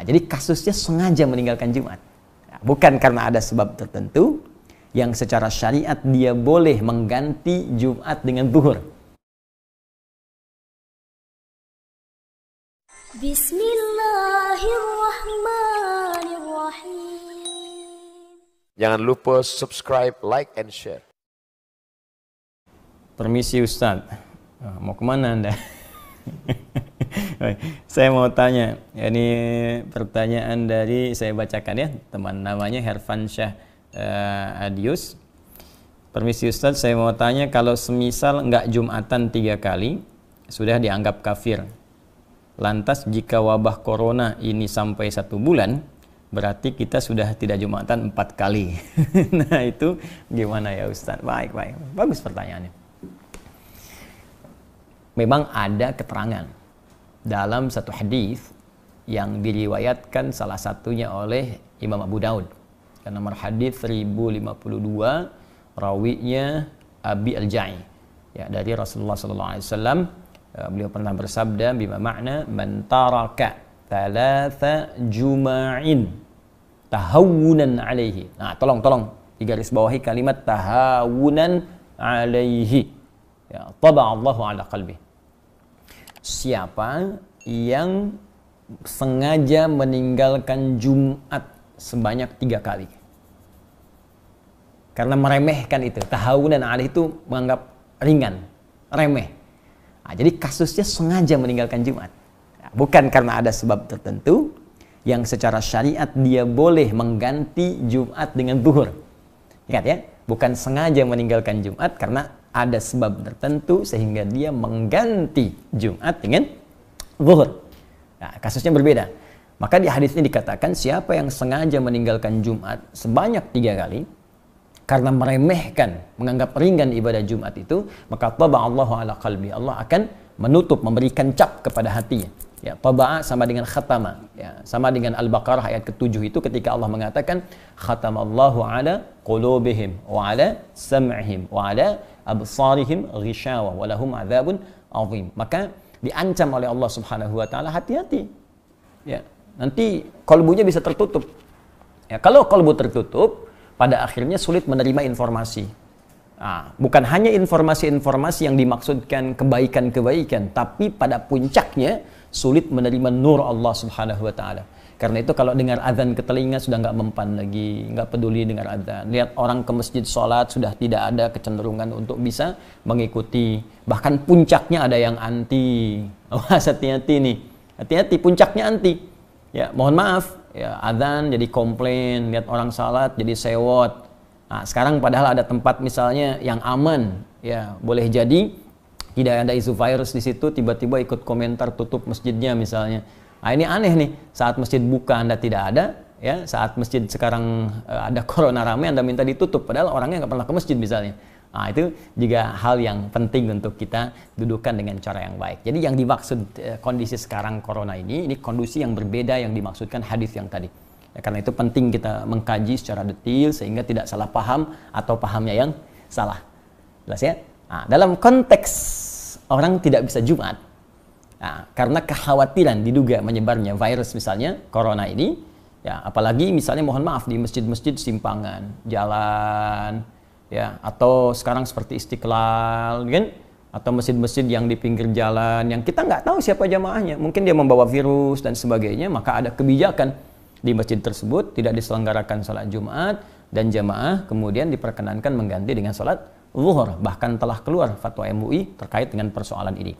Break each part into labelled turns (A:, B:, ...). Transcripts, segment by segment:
A: Nah, jadi kasusnya sengaja meninggalkan Jumat. Nah, bukan karena ada sebab tertentu yang secara syariat dia boleh mengganti Jumat dengan buhur. Bismillahirrahmanirrahim. Jangan lupa subscribe, like, and share. Permisi Ustadz, mau kemana Anda? saya mau tanya, ini pertanyaan dari saya bacakan ya, teman namanya Hervan Syah uh, Adius. Permisi Ustaz, saya mau tanya kalau semisal nggak Jumatan tiga kali, sudah dianggap kafir. Lantas jika wabah corona ini sampai satu bulan, berarti kita sudah tidak Jumatan empat kali. nah itu gimana ya Ustaz? Baik, baik. Bagus pertanyaannya memang ada keterangan dalam satu hadis yang diriwayatkan salah satunya oleh Imam Abu Daud. Dan nomor hadis 1052 rawinya Abi Al-Ja'i. Ya, dari Rasulullah sallallahu alaihi wasallam eh, beliau pernah bersabda bima makna man taraka thalatha juma'in tahawunan alaihi. Nah, tolong tolong digaris bawahi kalimat tahawunan alaihi. Ya, taba Allahu ala qalbihi siapa yang sengaja meninggalkan Jumat sebanyak tiga kali. Karena meremehkan itu. dan alih itu menganggap ringan, remeh. Nah, jadi kasusnya sengaja meninggalkan Jumat. Ah, bukan karena ada sebab tertentu yang secara syariat dia boleh mengganti Jumat dengan duhur. Ingat ya, bukan sengaja meninggalkan Jumat karena ada sebab tertentu sehingga dia mengganti Jumat dengan zuhur. Nah, kasusnya berbeda. Maka di hadis ini dikatakan siapa yang sengaja meninggalkan Jumat sebanyak tiga kali karena meremehkan, menganggap ringan ibadah Jumat itu, maka Allah Allah ala Allah akan menutup, memberikan cap kepada hatinya. Ya, taba'a sama dengan khatama. Ya, sama dengan Al-Baqarah ayat ke-7 itu ketika Allah mengatakan khatamallahu ala qulubihim wa ala sam'ihim wa ala absarihim ghishawa wa lahum adzabun azim. Maka diancam oleh Allah Subhanahu wa taala hati-hati. Ya, nanti kalbunya bisa tertutup. Ya, kalau kalbu tertutup, pada akhirnya sulit menerima informasi. Nah, bukan hanya informasi-informasi yang dimaksudkan kebaikan-kebaikan, tapi pada puncaknya sulit menerima nur Allah Subhanahu wa taala. Karena itu kalau dengar azan ke telinga sudah nggak mempan lagi, nggak peduli dengar azan. Lihat orang ke masjid sholat sudah tidak ada kecenderungan untuk bisa mengikuti. Bahkan puncaknya ada yang anti. Awas oh, hati-hati nih. Hati-hati puncaknya anti. Ya, mohon maaf. Ya, azan jadi komplain, lihat orang salat jadi sewot Nah, sekarang padahal ada tempat misalnya yang aman, ya boleh jadi tidak ada isu virus di situ, tiba-tiba ikut komentar tutup masjidnya misalnya. Nah, ini aneh nih, saat masjid buka Anda tidak ada, ya saat masjid sekarang eh, ada corona ramai Anda minta ditutup, padahal orangnya nggak pernah ke masjid misalnya. Nah, itu juga hal yang penting untuk kita dudukan dengan cara yang baik. Jadi yang dimaksud eh, kondisi sekarang corona ini, ini kondisi yang berbeda yang dimaksudkan hadis yang tadi. Ya, karena itu penting kita mengkaji secara detail sehingga tidak salah paham atau pahamnya yang salah. Jelas ya? Nah, dalam konteks orang tidak bisa Jumat, nah, karena kekhawatiran diduga menyebarnya virus misalnya corona ini, ya apalagi misalnya mohon maaf di masjid-masjid simpangan, jalan, ya atau sekarang seperti Istiqlal, kan? atau masjid-masjid yang di pinggir jalan yang kita nggak tahu siapa jamaahnya mungkin dia membawa virus dan sebagainya maka ada kebijakan di masjid tersebut tidak diselenggarakan sholat Jumat dan jamaah kemudian diperkenankan mengganti dengan sholat zuhur bahkan telah keluar fatwa MUI terkait dengan persoalan ini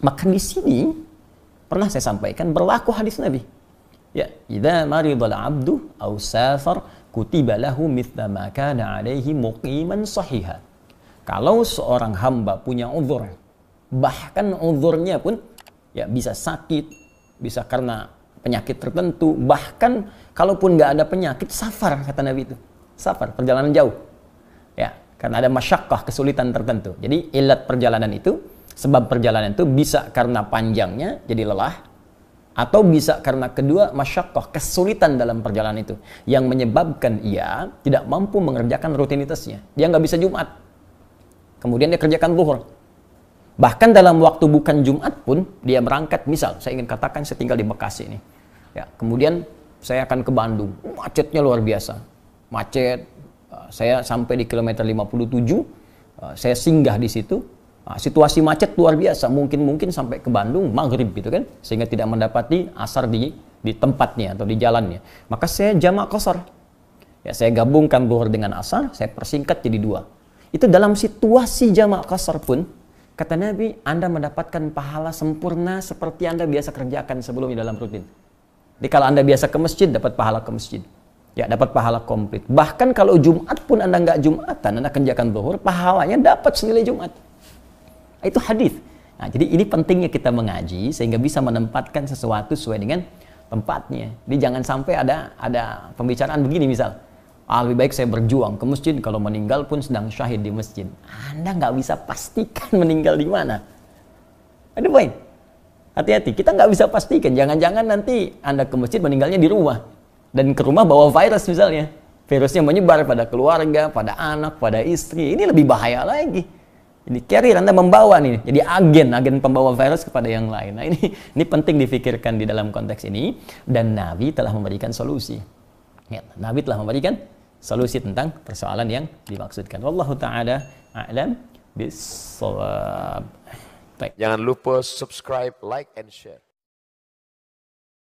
A: maka di sini pernah saya sampaikan berlaku hadis Nabi ya idza maridul abdu au safar kutiba lahu mithla ma kana alaihi muqiman sahiha kalau seorang hamba punya uzur bahkan uzurnya pun ya bisa sakit bisa karena penyakit tertentu, bahkan kalaupun nggak ada penyakit, safar kata Nabi itu. Safar, perjalanan jauh. Ya, karena ada masyakkah, kesulitan tertentu. Jadi ilat perjalanan itu, sebab perjalanan itu bisa karena panjangnya jadi lelah, atau bisa karena kedua masyakkah, kesulitan dalam perjalanan itu, yang menyebabkan ia tidak mampu mengerjakan rutinitasnya. Dia nggak bisa Jumat. Kemudian dia kerjakan zuhur, Bahkan dalam waktu bukan Jumat pun dia berangkat. Misal, saya ingin katakan saya tinggal di Bekasi ini. Ya, kemudian saya akan ke Bandung. Macetnya luar biasa. Macet. Eh, saya sampai di kilometer 57, eh, saya singgah di situ. Ah, situasi macet luar biasa, mungkin-mungkin sampai ke Bandung maghrib gitu kan, sehingga tidak mendapati asar di di tempatnya atau di jalannya. Maka saya jamak kosor. Ya, saya gabungkan zuhur dengan asar, saya persingkat jadi dua. Itu dalam situasi jamak kosor pun Kata Nabi, Anda mendapatkan pahala sempurna seperti Anda biasa kerjakan sebelumnya dalam rutin. Jadi kalau Anda biasa ke masjid, dapat pahala ke masjid. Ya, dapat pahala komplit. Bahkan kalau Jumat pun Anda nggak Jumatan, Anda kerjakan zuhur, pahalanya dapat senilai Jumat. Itu hadis. Nah, jadi ini pentingnya kita mengaji sehingga bisa menempatkan sesuatu sesuai dengan tempatnya. Jadi jangan sampai ada ada pembicaraan begini misal, ah, lebih baik saya berjuang ke masjid kalau meninggal pun sedang syahid di masjid. Anda nggak bisa pastikan meninggal di mana. Ada baik hati-hati. Kita nggak bisa pastikan. Jangan-jangan nanti Anda ke masjid meninggalnya di rumah. Dan ke rumah bawa virus misalnya. Virusnya menyebar pada keluarga, pada anak, pada istri. Ini lebih bahaya lagi. Jadi carrier Anda membawa nih, jadi agen, agen pembawa virus kepada yang lain. Nah ini, ini penting difikirkan di dalam konteks ini. Dan Nabi telah memberikan solusi. Ya, Nabi telah memberikan solusi tentang persoalan yang dimaksudkan. allah ta'ala a'lam bisawab. Baik. Jangan lupa subscribe, like, and share.